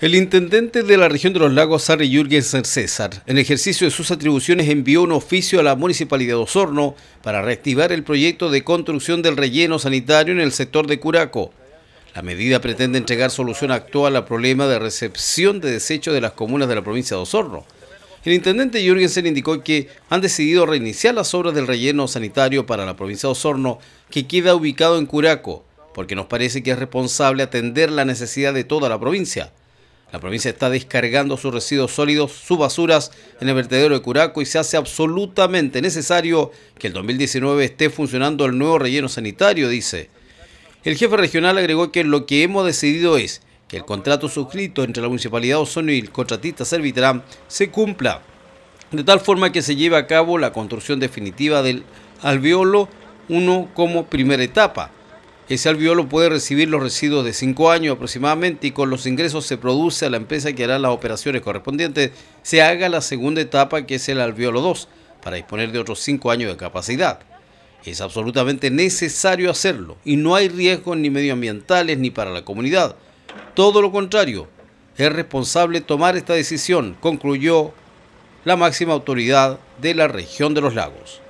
El intendente de la región de los lagos, Sarri Jürgensen César, en ejercicio de sus atribuciones envió un oficio a la municipalidad de Osorno para reactivar el proyecto de construcción del relleno sanitario en el sector de Curaco. La medida pretende entregar solución actual al problema de recepción de desechos de las comunas de la provincia de Osorno. El intendente Jürgensen indicó que han decidido reiniciar las obras del relleno sanitario para la provincia de Osorno, que queda ubicado en Curaco, porque nos parece que es responsable atender la necesidad de toda la provincia. La provincia está descargando sus residuos sólidos, sus basuras en el vertedero de Curaco y se hace absolutamente necesario que el 2019 esté funcionando el nuevo relleno sanitario, dice. El jefe regional agregó que lo que hemos decidido es que el contrato suscrito entre la Municipalidad de y el contratista Servitram se cumpla, de tal forma que se lleve a cabo la construcción definitiva del alveolo 1 como primera etapa ese alveolo puede recibir los residuos de 5 años aproximadamente y con los ingresos se produce a la empresa que hará las operaciones correspondientes, se haga la segunda etapa que es el alveolo 2, para disponer de otros 5 años de capacidad. Es absolutamente necesario hacerlo y no hay riesgos ni medioambientales ni para la comunidad. Todo lo contrario, es responsable tomar esta decisión, concluyó la máxima autoridad de la región de los lagos.